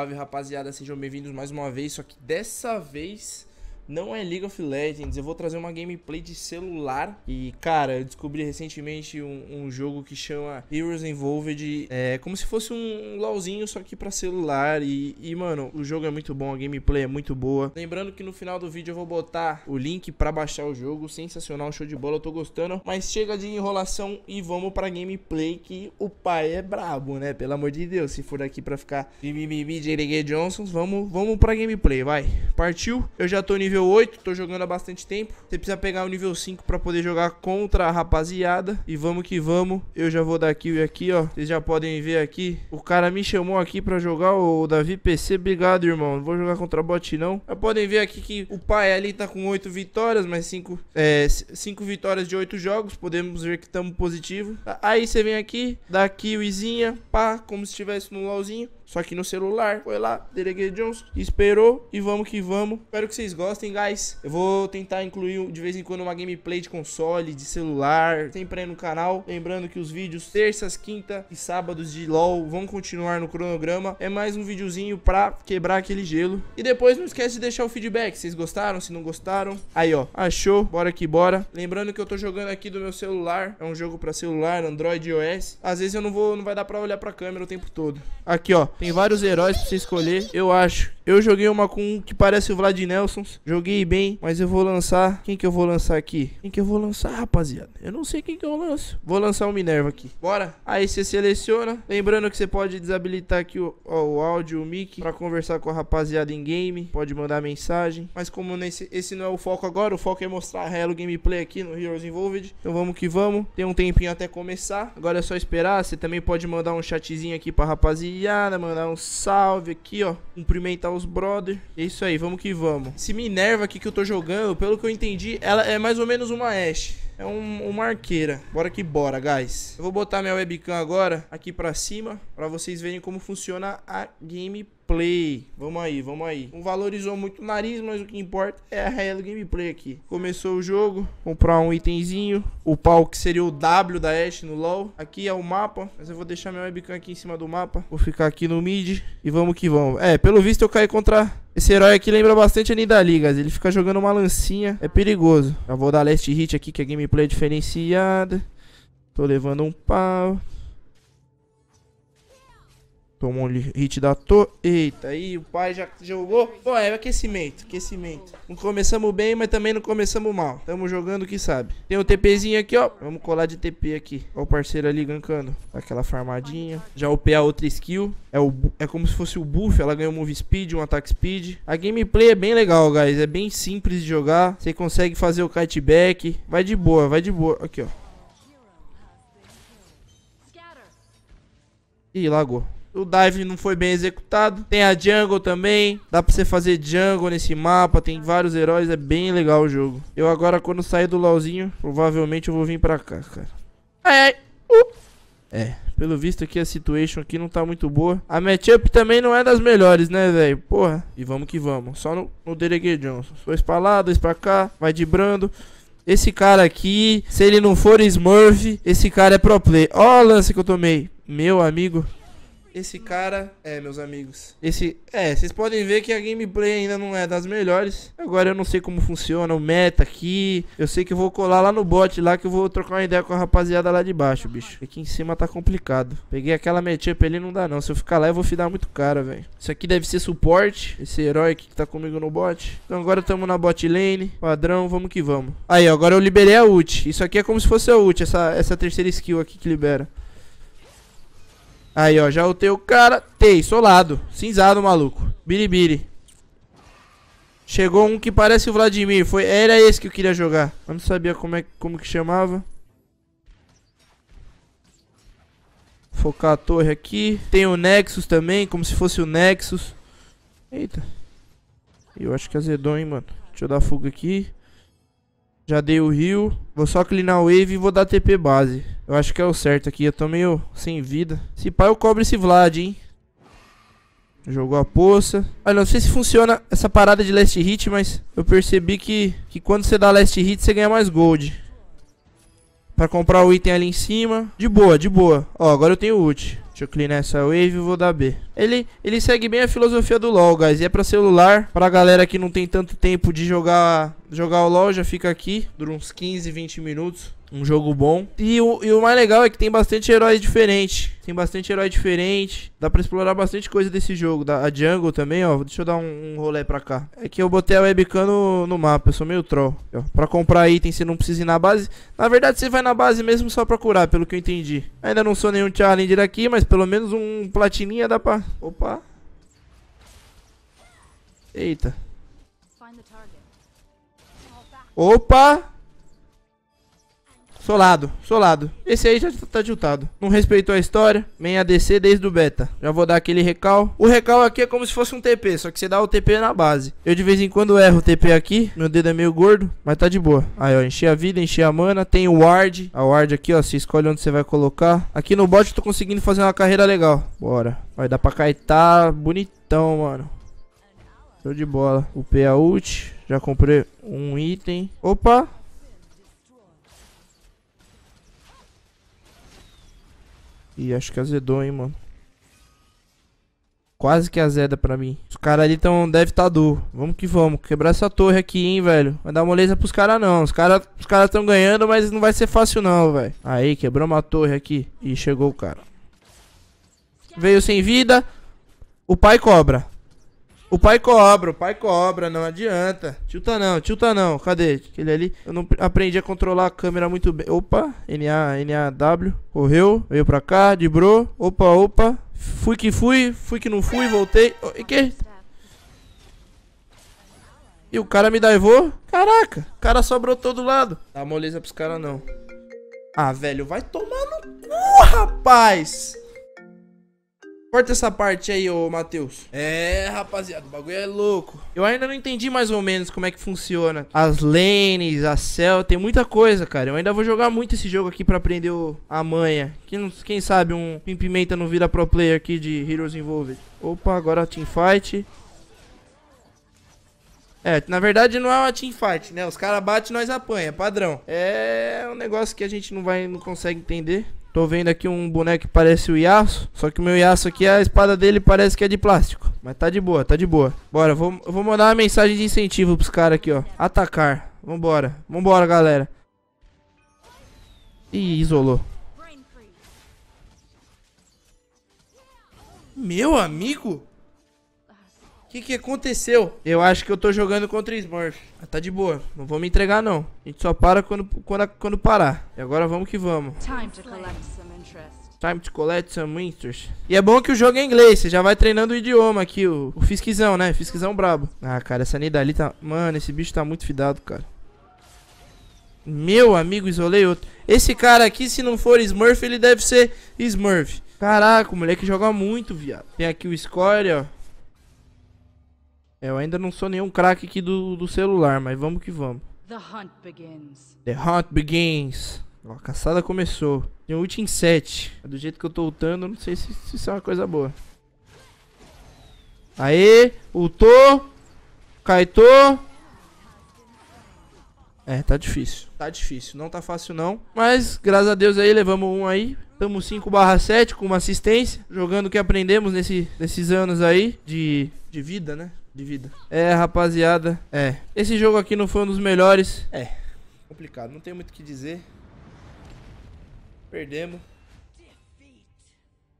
Salve rapaziada, sejam bem-vindos mais uma vez, só que dessa vez não é League of Legends. Eu vou trazer uma gameplay de celular. E, cara, eu descobri recentemente um, um jogo que chama Heroes Involved. É como se fosse um LOLzinho, só que pra celular. E, e, mano, o jogo é muito bom, a gameplay é muito boa. Lembrando que no final do vídeo eu vou botar o link pra baixar o jogo. Sensacional, show de bola, eu tô gostando. Mas chega de enrolação e vamos pra gameplay que o pai é brabo, né? Pelo amor de Deus, se for aqui pra ficar mimimi, Johnson, vamos, vamos pra gameplay, vai. Partiu, eu já tô nível nível 8, tô jogando há bastante tempo. Você precisa pegar o nível 5 para poder jogar contra a rapaziada. E vamos que vamos. Eu já vou dar kill aqui, ó. Vocês já podem ver aqui. O cara me chamou aqui para jogar o Davi PC. Obrigado, irmão. Não vou jogar contra bot, não. Já podem ver aqui que o pai ali tá com 8 vitórias, mas 5, é, 5 vitórias de 8 jogos. Podemos ver que estamos positivo. Aí você vem aqui, dá killzinha, pá, como se estivesse no LOLzinho. Só que no celular, foi lá, Deregue Jones, esperou e vamos que vamos. Espero que vocês gostem, guys. Eu vou tentar incluir de vez em quando uma gameplay de console, de celular, sempre aí no canal. Lembrando que os vídeos terças, quinta e sábados de LoL vão continuar no cronograma. É mais um videozinho pra quebrar aquele gelo. E depois não esquece de deixar o feedback, vocês gostaram, se não gostaram. Aí, ó, achou, bora que bora. Lembrando que eu tô jogando aqui do meu celular, é um jogo pra celular, Android e iOS. Às vezes eu não vou, não vai dar pra olhar pra câmera o tempo todo. Aqui, ó. Tem vários heróis pra você escolher, eu acho. Eu joguei uma com um que parece o Vlad Nelson. Joguei bem, mas eu vou lançar. Quem que eu vou lançar aqui? Quem que eu vou lançar, rapaziada? Eu não sei quem que eu lanço. Vou lançar o Minerva aqui. Bora? Aí você seleciona. Lembrando que você pode desabilitar aqui o, ó, o áudio, o mic, pra conversar com a rapaziada em game. Pode mandar mensagem. Mas como nesse, esse não é o foco agora, o foco é mostrar a Hello Gameplay aqui no Heroes Involved. Então vamos que vamos. Tem um tempinho até começar. Agora é só esperar. Você também pode mandar um chatzinho aqui pra rapaziada, mano mandar um salve aqui, ó. Cumprimentar os brother. É isso aí, vamos que vamos. Esse Minerva aqui que eu tô jogando, pelo que eu entendi, ela é mais ou menos uma Ashe. É um, uma arqueira. Bora que bora, guys. Eu vou botar minha webcam agora aqui pra cima, pra vocês verem como funciona a gameplay gameplay. Vamos aí, vamos aí. Não valorizou muito o nariz, mas o que importa é a real gameplay aqui. Começou o jogo, comprar um itemzinho. O pau que seria o W da Ashe no LoL. Aqui é o mapa, mas eu vou deixar meu webcam aqui em cima do mapa. Vou ficar aqui no mid e vamos que vamos. É, pelo visto eu caí contra esse herói aqui lembra bastante a Nidaligas. Ele fica jogando uma lancinha. É perigoso. Já vou dar last hit aqui, que a gameplay é diferenciada. Tô levando um pau. Tomou um hit da to... Eita, aí o pai já jogou. Pô, é aquecimento, aquecimento. Não começamos bem, mas também não começamos mal. Tamo jogando que sabe. Tem um TPzinho aqui, ó. Vamos colar de TP aqui. Ó o parceiro ali gankando. Aquela farmadinha. Já upei a outra skill. É, o, é como se fosse o buff. Ela ganhou move speed, um ataque speed. A gameplay é bem legal, guys. É bem simples de jogar. Você consegue fazer o kite back. Vai de boa, vai de boa. Aqui, ó. Ih, lagou. O dive não foi bem executado. Tem a jungle também. Dá pra você fazer jungle nesse mapa. Tem vários heróis. É bem legal o jogo. Eu agora, quando sair do LoLzinho, provavelmente eu vou vir pra cá, cara. Ai, ai. Uh. É, pelo visto aqui a situation aqui não tá muito boa. A matchup também não é das melhores, né, velho? Porra. E vamos que vamos. Só no, no Deregue Johnson. Dois pra lá, dois pra cá. Vai de brando. Esse cara aqui, se ele não for Smurf, esse cara é pro play. Ó o lance que eu tomei. Meu amigo, esse cara, é, meus amigos. Esse, é, vocês podem ver que a gameplay ainda não é das melhores. Agora eu não sei como funciona o meta aqui. Eu sei que eu vou colar lá no bot lá que eu vou trocar uma ideia com a rapaziada lá de baixo, bicho. Aqui em cima tá complicado. Peguei aquela matchup ali, não dá não. Se eu ficar lá, eu vou fidar muito cara, velho. Isso aqui deve ser suporte, esse herói aqui que tá comigo no bot. Então agora tamo na bot lane, padrão, vamos que vamos. Aí, agora eu liberei a ult. Isso aqui é como se fosse a ult, essa, essa terceira skill aqui que libera. Aí, ó, já o o cara. Tei, solado. Cinzado, maluco. Biribiri. Chegou um que parece o Vladimir. Foi, era esse que eu queria jogar. Eu não sabia como, é, como que chamava. Focar a torre aqui. Tem o Nexus também, como se fosse o Nexus. Eita. Eu acho que azedou, hein, mano. Deixa eu dar fuga aqui. Já dei o rio. Vou só clinar o wave e vou dar TP base. Eu acho que é o certo aqui. Eu tô meio sem vida. Se pai eu cobro esse Vlad, hein? Jogou a poça. Olha, não sei se funciona essa parada de last hit, mas eu percebi que, que quando você dá last hit, você ganha mais gold. Pra comprar o item ali em cima. De boa, de boa. Ó, agora eu tenho ult. Deixa eu clinar essa wave e vou dar B. Ele, ele segue bem a filosofia do LoL, guys. E é pra celular. Pra galera que não tem tanto tempo de jogar, jogar o LoL, já fica aqui. Dura uns 15, 20 minutos um jogo bom. E o, e o mais legal é que tem bastante herói diferente. Tem bastante herói diferente. Dá pra explorar bastante coisa desse jogo. Da, a Jungle também, ó. Deixa eu dar um, um rolê pra cá. É que eu botei a webcam no, no mapa. Eu sou meio troll. Ó, pra comprar item, você não precisa ir na base. Na verdade, você vai na base mesmo só pra curar, pelo que eu entendi. Ainda não sou nenhum challenger aqui, mas pelo menos um platininha dá pra... Opa. Eita. Opa. Solado, solado. Esse aí já tá tiltado. Não respeitou a história. Vem ADC desde o beta. Já vou dar aquele recal. O recal aqui é como se fosse um TP, só que você dá o TP na base. Eu de vez em quando erro o TP aqui. Meu dedo é meio gordo, mas tá de boa. Aí, ó, enchi a vida, enchi a mana. Tem o ward. A ward aqui, ó, você escolhe onde você vai colocar. Aqui no bot eu tô conseguindo fazer uma carreira legal. Bora. Vai dar pra caetar. Tá bonitão, mano. Show de bola. Upei a ult. Já comprei um item. Opa! Ih, acho que azedou, hein, mano. Quase que azeda pra mim. Os caras ali tão... Deve tá duro. Vamos que vamos. Quebrar essa torre aqui, hein, velho. Vai dar moleza pros caras, não. Os caras os cara tão ganhando, mas não vai ser fácil, não, velho. Aí, quebrou uma torre aqui. Ih, chegou o cara. Veio sem vida. O pai cobra. O pai cobra, o pai cobra, não adianta. Tilta não, tilta não. Cadê? Aquele ali. Eu não aprendi a controlar a câmera muito bem. Opa, NA, NAW. Correu, veio pra cá, bro. Opa, opa. Fui que fui, fui que não fui, voltei. Oh, e que? E o cara me daivou? Caraca, o cara sobrou todo lado. Dá moleza pros caras não. Ah, velho, vai tomar no cu, rapaz. Corta essa parte aí, ô Matheus. É, rapaziada, o bagulho é louco. Eu ainda não entendi mais ou menos como é que funciona. As lanes, a cell, tem muita coisa, cara. Eu ainda vou jogar muito esse jogo aqui pra aprender o... a manha. Quem, quem sabe um Pimenta não vira pro player aqui de Heroes Involved. Opa, agora teamfight. É, na verdade não é uma teamfight, né? Os caras batem e nós apanha, padrão. É um negócio que a gente não vai, não consegue entender. Tô vendo aqui um boneco que parece o Yasuo, só que o meu Yasuo aqui, a espada dele parece que é de plástico. Mas tá de boa, tá de boa. Bora, vou, vou mandar uma mensagem de incentivo pros caras aqui, ó. Atacar. Vambora, vambora, galera. Ih, isolou. Meu amigo? O que, que aconteceu? Eu acho que eu tô jogando contra Smurf. Ah, tá de boa. Não vou me entregar, não. A gente só para quando, quando, quando parar. E agora vamos que vamos. Time to collect some interest. Time to collect some interest. E é bom que o jogo é inglês, você já vai treinando o idioma aqui, o, o fisquizão, né? Fisquizão brabo. Ah, cara, essa Nidali tá... Mano, esse bicho tá muito fidado, cara. Meu amigo, isolei outro. Esse cara aqui, se não for Smurf, ele deve ser Smurf. Caraca, o moleque joga muito, viado. Tem aqui o Score, ó. Eu ainda não sou nenhum craque aqui do, do celular, mas vamos que vamos. The hunt begins. The hunt begins. Ó, a caçada começou. Tem um ult em 7. Do jeito que eu tô ultando, não sei se, se isso é uma coisa boa. Aê, ultou. Kaitou. É, tá difícil. Tá difícil, não tá fácil não. Mas, graças a Deus aí, levamos um aí. Estamos 5 7 com uma assistência. Jogando o que aprendemos nesse, nesses anos aí de, de vida, né? de vida. É, rapaziada. É. Esse jogo aqui não foi um dos melhores. É. Complicado. Não tem muito o que dizer. Perdemos.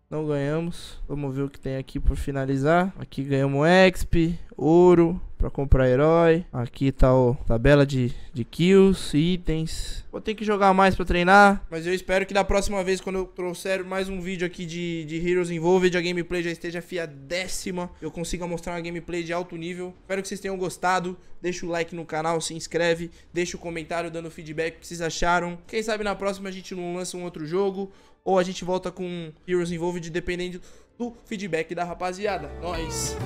Não ganhamos. Vamos ver o que tem aqui por finalizar. Aqui ganhamos XP, ouro, para comprar herói. Aqui tá o tabela de, de kills, itens. Vou ter que jogar mais para treinar, mas eu espero que da próxima vez, quando eu trouxer mais um vídeo aqui de, de Heroes Involved, a gameplay já esteja décima eu consiga mostrar uma gameplay de alto nível. Espero que vocês tenham gostado, deixa o like no canal, se inscreve, deixa o comentário dando feedback o que vocês acharam. Quem sabe na próxima a gente não lança um outro jogo, ou a gente volta com Heroes Involved, dependendo do feedback da rapaziada. Nós!